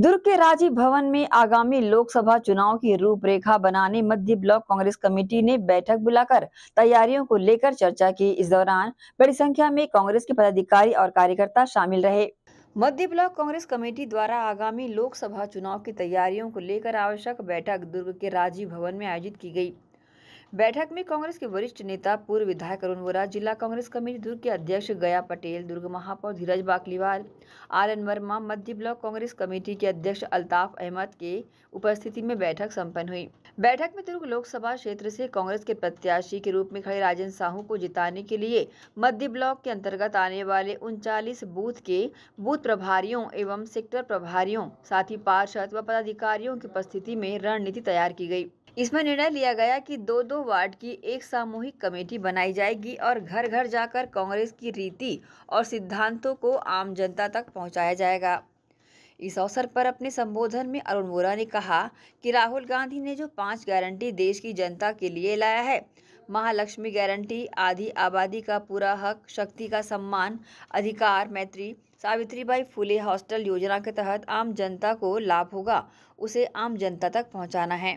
दुर्ग के राजीव भवन में आगामी लोकसभा चुनाव की रूपरेखा बनाने मध्य ब्लॉक कांग्रेस कमेटी ने बैठक बुलाकर तैयारियों को लेकर चर्चा की इस दौरान बड़ी संख्या में कांग्रेस के पदाधिकारी और कार्यकर्ता शामिल रहे मध्य ब्लॉक कांग्रेस कमेटी द्वारा आगामी लोकसभा चुनाव की तैयारियों को लेकर आवश्यक बैठक दुर्ग के राजीव भवन में आयोजित की गयी बैठक में कांग्रेस के वरिष्ठ नेता पूर्व विधायक अरुण वोरा जिला कांग्रेस कमेटी दुर्ग के अध्यक्ष गया पटेल दुर्ग महापौर धीरज बाकलीवाल आर एन वर्मा मध्य ब्लॉक कांग्रेस कमेटी के अध्यक्ष अल्ताफ अहमद के उपस्थिति में बैठक संपन्न हुई बैठक में दुर्ग लोकसभा क्षेत्र से कांग्रेस के प्रत्याशी के रूप में खड़े राजन साहू को जिताने के लिए मध्य ब्लॉक के अंतर्गत आने वाले उनचालीस बूथ के बूथ प्रभारियों एवं सेक्टर प्रभारियों साथ ही पार्षद व पदाधिकारियों की उपस्थिति में रणनीति तैयार की गयी इसमें निर्णय लिया गया कि दो दो वार्ड की एक सामूहिक कमेटी बनाई जाएगी और घर घर जाकर कांग्रेस की रीति और सिद्धांतों को आम जनता तक पहुंचाया जाएगा इस अवसर पर अपने संबोधन में अरुण वोरा ने कहा कि राहुल गांधी ने जो पांच गारंटी देश की जनता के लिए लाया है महालक्ष्मी गारंटी आधी आबादी का पूरा हक शक्ति का सम्मान अधिकार मैत्री सावित्रीबाई फुले हॉस्टल योजना के तहत आम जनता को लाभ होगा उसे आम जनता तक पहुंचाना है